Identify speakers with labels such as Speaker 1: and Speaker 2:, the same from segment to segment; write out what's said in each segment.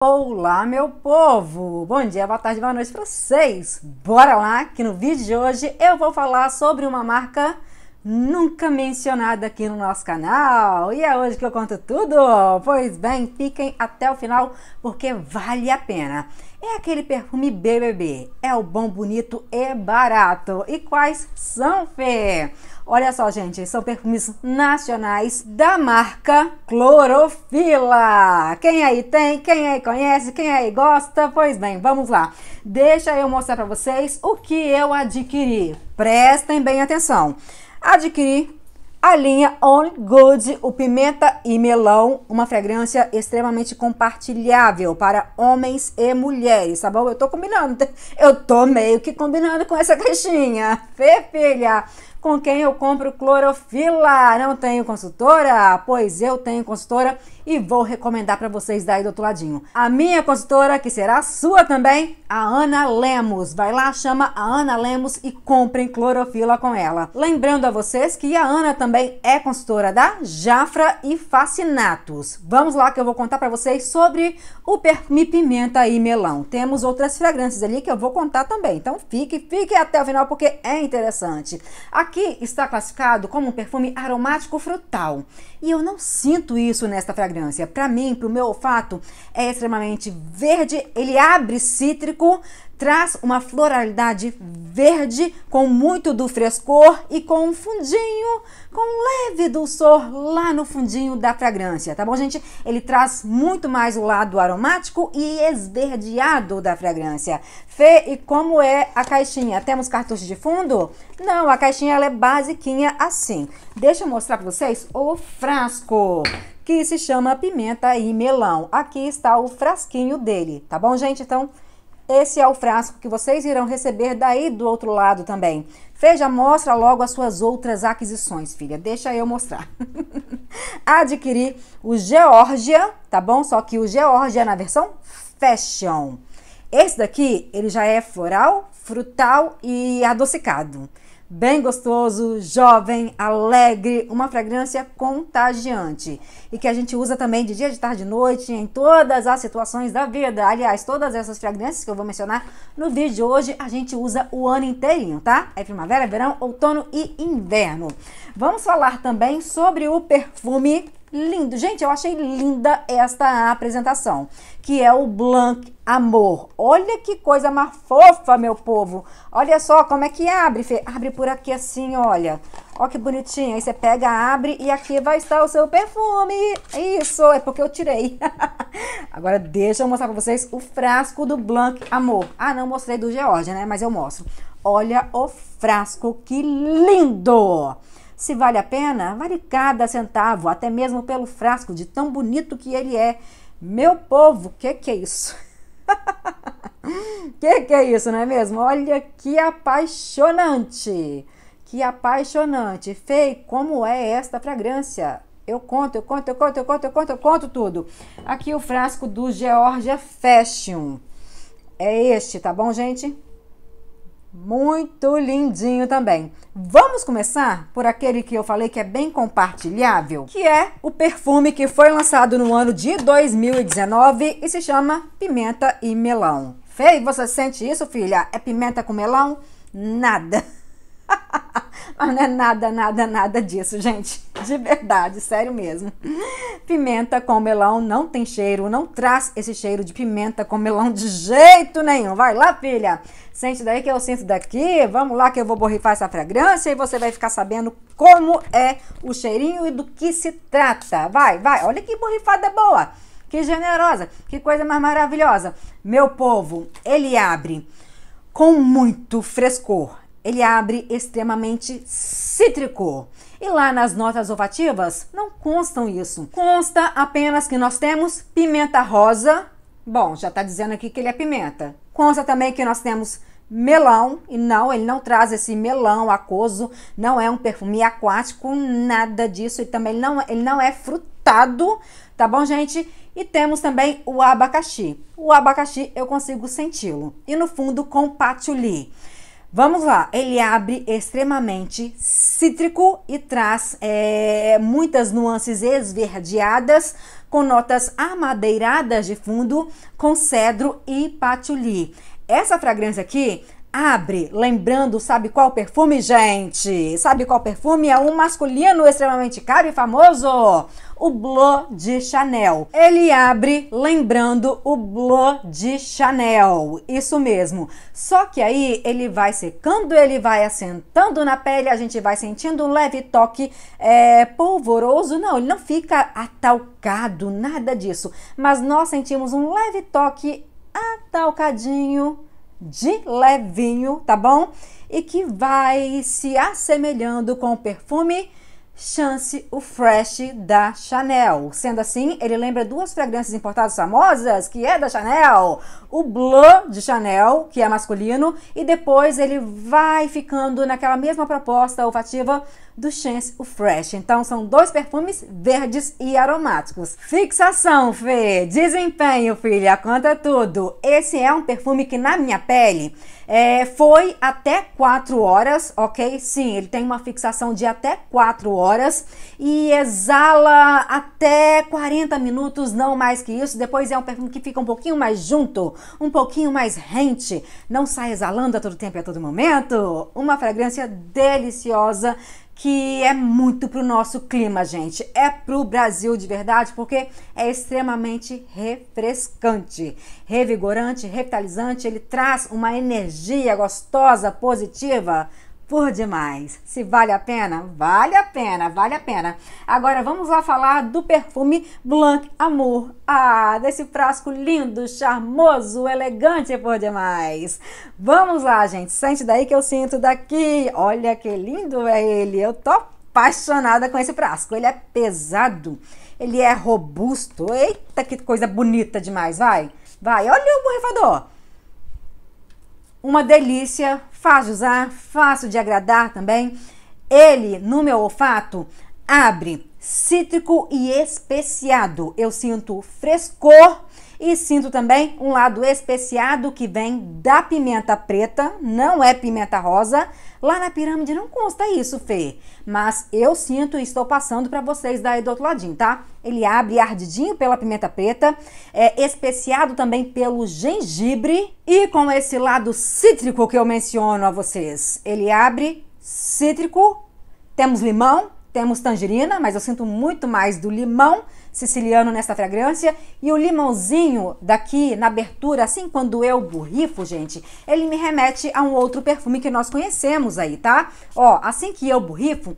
Speaker 1: Olá, meu povo! Bom dia, boa tarde, boa noite para vocês! Bora lá que no vídeo de hoje eu vou falar sobre uma marca nunca mencionada aqui no nosso canal. E é hoje que eu conto tudo! Pois bem, fiquem até o final porque vale a pena. É aquele perfume BBB, é o bom, bonito e barato. E quais são, Fê? Olha só, gente, são perfumes nacionais da marca Clorofila. Quem aí tem, quem aí conhece, quem aí gosta? Pois bem, vamos lá. Deixa eu mostrar para vocês o que eu adquiri. Prestem bem atenção. Adquiri a linha On Good, o pimenta e melão, uma fragrância extremamente compartilhável para homens e mulheres, tá bom? Eu tô combinando, eu tô meio que combinando com essa caixinha. Fê, filha! com quem eu compro clorofila. Não tenho consultora? Pois eu tenho consultora e vou recomendar para vocês daí do outro ladinho. A minha consultora, que será a sua também, a Ana Lemos. Vai lá, chama a Ana Lemos e comprem clorofila com ela. Lembrando a vocês que a Ana também é consultora da Jafra e Fascinatos. Vamos lá que eu vou contar para vocês sobre o perfume pimenta e melão. Temos outras fragrâncias ali que eu vou contar também. Então fique, fique até o final porque é interessante. A Aqui está classificado como um perfume aromático frutal. E eu não sinto isso nesta fragrância. Para mim, para o meu olfato, é extremamente verde, ele abre cítrico, traz uma floralidade verde com muito do frescor e com um fundinho, com um leve dulçor lá no fundinho da fragrância, tá bom, gente? Ele traz muito mais o lado aromático e esverdeado da fragrância. Fê, e como é a caixinha? Temos cartucho de fundo? Não, a caixinha ela é basiquinha assim. Deixa eu mostrar para vocês o frasco que se chama pimenta e melão. Aqui está o frasquinho dele, tá bom, gente? Então, esse é o frasco que vocês irão receber daí do outro lado também. Veja, mostra logo as suas outras aquisições, filha. Deixa eu mostrar. Adquiri o Georgia, tá bom? Só que o Georgia é na versão fashion. Esse daqui, ele já é floral, frutal e adocicado bem gostoso, jovem, alegre, uma fragrância contagiante e que a gente usa também de dia, de tarde, de noite, em todas as situações da vida. Aliás, todas essas fragrâncias que eu vou mencionar no vídeo de hoje, a gente usa o ano inteirinho, tá? É primavera, verão, outono e inverno. Vamos falar também sobre o perfume lindo. Gente, eu achei linda esta apresentação, que é o Blanc Amor. Olha que coisa mais fofa, meu povo. Olha só como é que abre, Fê. Abre por aqui assim, olha. Olha que bonitinho. Aí você pega, abre e aqui vai estar o seu perfume. Isso, é porque eu tirei. Agora deixa eu mostrar pra vocês o frasco do Blanc Amor. Ah, não mostrei do George, né? Mas eu mostro. Olha o frasco, que lindo! Se vale a pena, vale cada centavo, até mesmo pelo frasco, de tão bonito que ele é. Meu povo, que que é isso? que que é isso, não é mesmo? Olha que apaixonante! Que apaixonante! Fei, como é esta fragrância? Eu conto, eu conto, eu conto, eu conto, eu conto, eu conto tudo. Aqui o frasco do Georgia Fashion. É este, tá bom, gente? Muito lindinho também. Vamos começar por aquele que eu falei que é bem compartilhável, que é o perfume que foi lançado no ano de 2019 e se chama Pimenta e Melão. Fei, você sente isso, filha? É pimenta com melão? Nada. Mas não é nada, nada, nada disso, gente. De verdade, sério mesmo. Pimenta com melão não tem cheiro, não traz esse cheiro de pimenta com melão de jeito nenhum. Vai lá, filha. Sente daí que eu sinto daqui. Vamos lá que eu vou borrifar essa fragrância e você vai ficar sabendo como é o cheirinho e do que se trata. Vai, vai. Olha que borrifada boa. Que generosa, que coisa mais maravilhosa. Meu povo, ele abre com muito frescor ele abre extremamente cítrico. E lá nas notas olfativas não constam isso. Consta apenas que nós temos pimenta rosa. Bom, já está dizendo aqui que ele é pimenta. Consta também que nós temos melão, e não, ele não traz esse melão aquoso, não é um perfume aquático, nada disso, e também ele não, ele não é frutado, tá bom, gente? E temos também o abacaxi. O abacaxi eu consigo senti-lo. E no fundo com patchouli. Vamos lá, ele abre extremamente cítrico e traz é, muitas nuances esverdeadas, com notas amadeiradas de fundo, com cedro e patchouli. Essa fragrância aqui abre, lembrando, sabe qual perfume, gente? Sabe qual perfume? É um masculino extremamente caro e famoso, o Blô de Chanel. Ele abre, lembrando, o Blô de Chanel. Isso mesmo. Só que aí ele vai secando, ele vai assentando na pele, a gente vai sentindo um leve toque é, polvoroso. Não, ele não fica atalcado, nada disso. Mas nós sentimos um leve toque atalcadinho de levinho, tá bom? E que vai se assemelhando com o perfume Chance o Fresh da Chanel. Sendo assim, ele lembra duas fragrâncias importadas famosas, que é da Chanel, o Bleu de Chanel, que é masculino, e depois ele vai ficando naquela mesma proposta olfativa do Chance o Fresh. Então são dois perfumes verdes e aromáticos. Fixação, Fê! Desempenho, filha, conta tudo. Esse é um perfume que na minha pele é, foi até 4 horas, ok? Sim, ele tem uma fixação de até 4 horas e exala até 40 minutos, não mais que isso. Depois é um perfume que fica um pouquinho mais junto, um pouquinho mais rente, não sai exalando a todo tempo e a todo momento. Uma fragrância deliciosa que é muito pro nosso clima, gente. É pro Brasil de verdade, porque é extremamente refrescante, revigorante, revitalizante, ele traz uma energia gostosa, positiva por demais. Se vale a pena? Vale a pena, vale a pena. Agora vamos lá falar do perfume Blanc Amour. Ah, desse frasco lindo, charmoso, elegante por demais. Vamos lá, gente. Sente daí que eu sinto daqui. Olha que lindo é ele. Eu tô apaixonada com esse frasco. Ele é pesado, ele é robusto. Eita, que coisa bonita demais, vai. Vai, olha o borrifador uma delícia, fácil de usar, fácil de agradar também. Ele, no meu olfato, abre cítrico e especiado. Eu sinto frescor e sinto também um lado especiado que vem da pimenta preta, não é pimenta rosa. Lá na pirâmide não consta isso, Fê. Mas eu sinto e estou passando para vocês daí do outro ladinho, tá? Ele abre ardidinho pela pimenta preta, é especiado também pelo gengibre e com esse lado cítrico que eu menciono a vocês. Ele abre cítrico, temos limão, temos tangerina, mas eu sinto muito mais do limão siciliano nesta fragrância e o limãozinho daqui na abertura, assim quando eu borrifo, gente, ele me remete a um outro perfume que nós conhecemos aí, tá? Ó, assim que eu borrifo,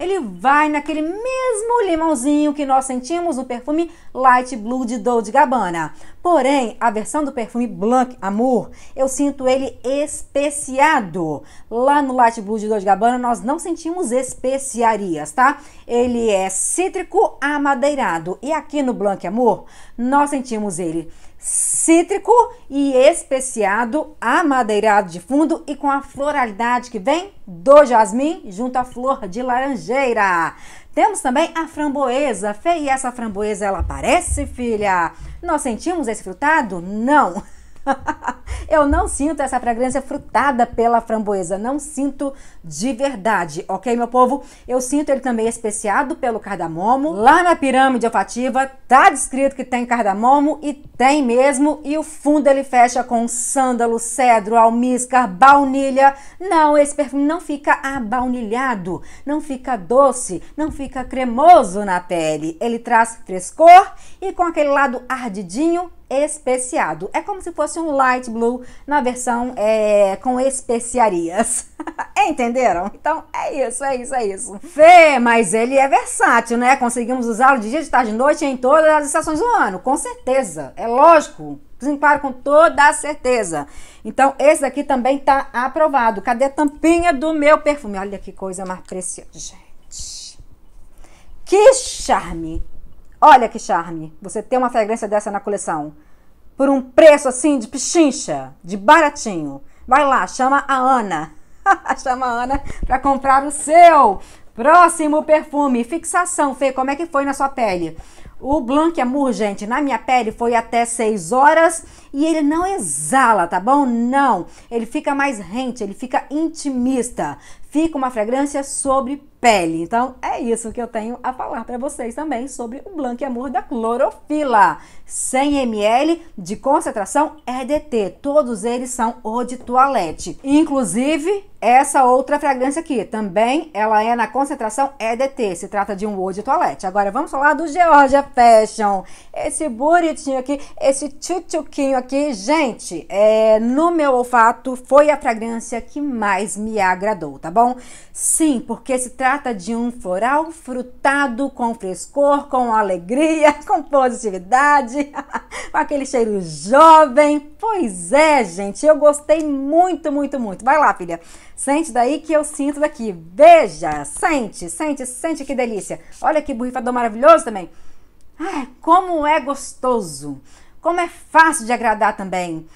Speaker 1: ele vai naquele mesmo limãozinho que nós sentimos no perfume Light Blue de Dolce Gabbana. Porém, a versão do perfume Blanc Amour, eu sinto ele especiado. Lá no Light Blue de Dolce Gabbana, nós não sentimos especiarias, tá? Ele é cítrico amadeirado. E aqui no Blanc Amour, nós sentimos ele cítrico e especiado amadeirado de fundo e com a floralidade que vem do jasmim junto à flor de laranjeira. Temos também a framboesa. Fê, e essa framboesa ela aparece, filha? Nós sentimos esse frutado? Não. Eu não sinto essa fragrância frutada pela framboesa, não sinto de verdade, ok, meu povo? Eu sinto ele também especiado pelo cardamomo. Lá na pirâmide olfativa tá descrito que tem cardamomo e tem mesmo, e o fundo ele fecha com sândalo, cedro, almíscar, baunilha. Não, esse perfume não fica abaunilhado, não fica doce, não fica cremoso na pele. Ele traz frescor e com aquele lado ardidinho especiado. É como se fosse um light blue na versão é, com especiarias. Entenderam? Então é isso, é isso, é isso. Fê, mas ele é versátil, né? Conseguimos usá-lo de dia, de tarde, de noite em todas as estações do ano. Com certeza, é lógico. Desemparo com toda a certeza. Então, esse daqui também tá aprovado. Cadê a tampinha do meu perfume? Olha que coisa mais preciosa, gente. Que charme! Olha que charme, você ter uma fragrância dessa na coleção. Por um preço assim de pichincha, de baratinho. Vai lá, chama a Ana. chama a Ana para comprar o seu. Próximo perfume, fixação, Fê, como é que foi na sua pele? O Blanc Amour, gente, na minha pele foi até 6 horas e ele não exala, tá bom? Não, ele fica mais rente, ele fica intimista, fica uma fragrância sobre pele. Então é isso que eu tenho a falar para vocês também sobre o Blanc Amor da Clorofila. 100 ml de concentração EDT, todos eles são o de toilette. Inclusive essa outra fragrância aqui, também ela é na concentração EDT, se trata de um eau de toilette. Agora vamos falar do Georgia Fashion. Esse bonitinho aqui, esse tchutchuquinho aqui, gente, é, no meu olfato foi a fragrância que mais me agradou, tá bom? Sim, porque se trata de um floral frutado com frescor, com alegria, com positividade, com aquele cheiro jovem. Pois é, gente, eu gostei muito, muito, muito. Vai lá, filha. Sente daí que eu sinto daqui. Veja, sente, sente, sente que delícia. Olha que borrifador maravilhoso também. Ai, como é gostoso! Como é fácil de agradar também.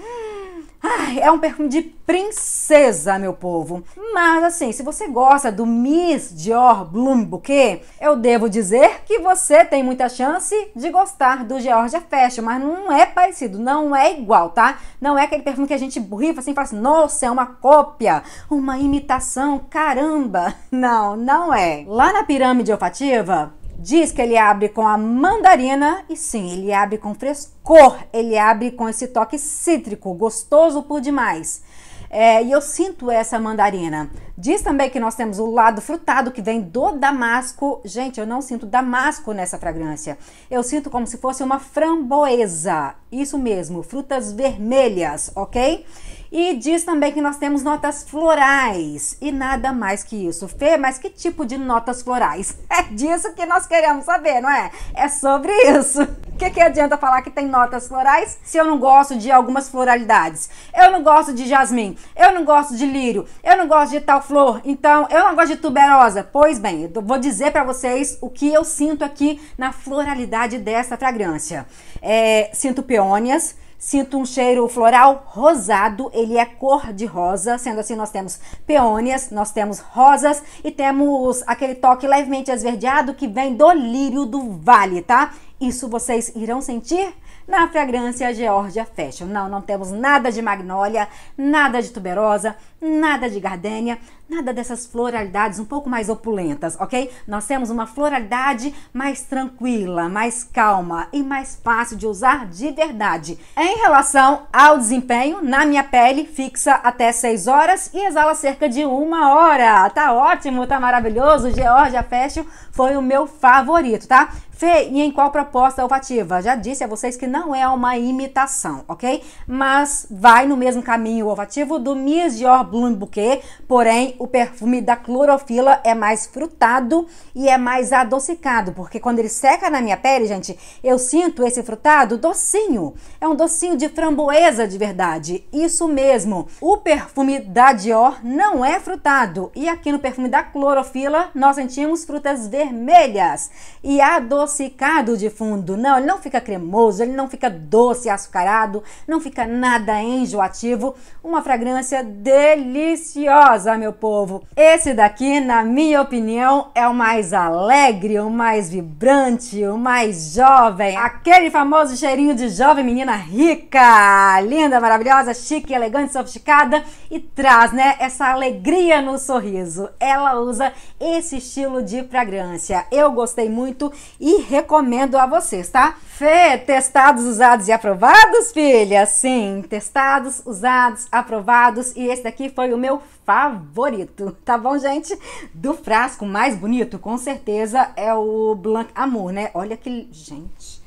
Speaker 1: Ai, é um perfume de princesa, meu povo. Mas assim, se você gosta do Miss Dior Bloom Bouquet, eu devo dizer que você tem muita chance de gostar do Georgia Fashion, mas não é parecido, não é igual, tá? Não é aquele perfume que a gente borrifa assim e fala assim, nossa, é uma cópia, uma imitação, caramba. Não, não é. Lá na pirâmide olfativa, Diz que ele abre com a mandarina e sim, ele abre com frescor, ele abre com esse toque cítrico, gostoso por demais. É, e eu sinto essa mandarina. Diz também que nós temos o lado frutado que vem do damasco. Gente, eu não sinto damasco nessa fragrância. Eu sinto como se fosse uma framboesa. Isso mesmo, frutas vermelhas, ok? E diz também que nós temos notas florais e nada mais que isso. Fê, mas que tipo de notas florais? É disso que nós queremos saber, não é? É sobre isso. O que, que adianta falar que tem notas florais se eu não gosto de algumas floralidades? Eu não gosto de jasmim, eu não gosto de lírio, eu não gosto de tal flor, então eu não gosto de tuberosa. Pois bem, eu vou dizer para vocês o que eu sinto aqui na floralidade dessa fragrância. É, sinto peônias, Sinto um cheiro floral rosado, ele é cor de rosa, sendo assim nós temos peônias, nós temos rosas e temos aquele toque levemente esverdeado que vem do lírio do vale, tá? Isso vocês irão sentir na fragrância Georgia Fashion. Não, não temos nada de magnólia, nada de tuberosa, nada de gardênia, nada dessas floralidades um pouco mais opulentas, ok? Nós temos uma floralidade mais tranquila, mais calma e mais fácil de usar de verdade. Em relação ao desempenho, na minha pele fixa até 6 horas e exala cerca de uma hora. Tá ótimo, tá maravilhoso. Georgia Fashion foi o meu favorito, tá? Fê, e em qual proposta olfativa? Já disse a vocês que não é uma imitação, ok? Mas vai no mesmo caminho olfativo do Miss Dior Bloom Bouquet, porém o perfume da clorofila é mais frutado e é mais adocicado, porque quando ele seca na minha pele, gente, eu sinto esse frutado docinho. É um docinho de framboesa de verdade. Isso mesmo. O perfume da Dior não é frutado e aqui no perfume da clorofila nós sentimos frutas vermelhas e adocicado de fundo. Não, ele não fica cremoso, ele não fica doce, açucarado, não fica nada enjoativo. Uma fragrância deliciosa, meu povo povo. Esse daqui, na minha opinião, é o mais alegre, o mais vibrante, o mais jovem. Aquele famoso cheirinho de jovem menina rica, linda, maravilhosa, chique, elegante, sofisticada e traz, né, essa alegria no sorriso. Ela usa esse estilo de fragrância. Eu gostei muito e recomendo a vocês, tá? Fê, testados, usados e aprovados, filha? Sim, testados, usados, aprovados e esse daqui foi o meu favorito, tá bom, gente? Do frasco mais bonito, com certeza, é o Blanc Amour, né? Olha que. Gente.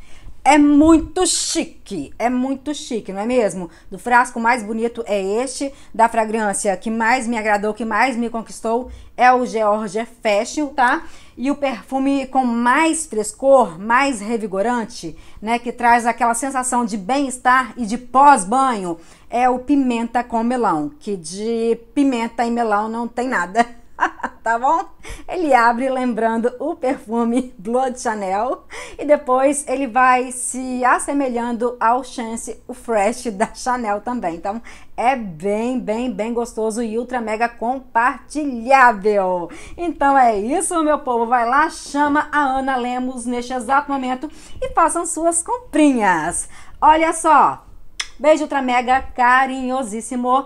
Speaker 1: É muito chique, é muito chique, não é mesmo? Do frasco mais bonito é este, da fragrância que mais me agradou, que mais me conquistou, é o Georgia Fashion, tá? E o perfume com mais frescor, mais revigorante, né, que traz aquela sensação de bem-estar e de pós-banho, é o pimenta com melão, que de pimenta e melão não tem nada tá bom? Ele abre lembrando o perfume Blood Chanel e depois ele vai se assemelhando ao Chance, o Fresh da Chanel também. Então é bem, bem, bem gostoso e ultra mega compartilhável. Então é isso, meu povo. Vai lá, chama a Ana Lemos neste exato momento e façam suas comprinhas. Olha só, beijo ultra mega carinhosíssimo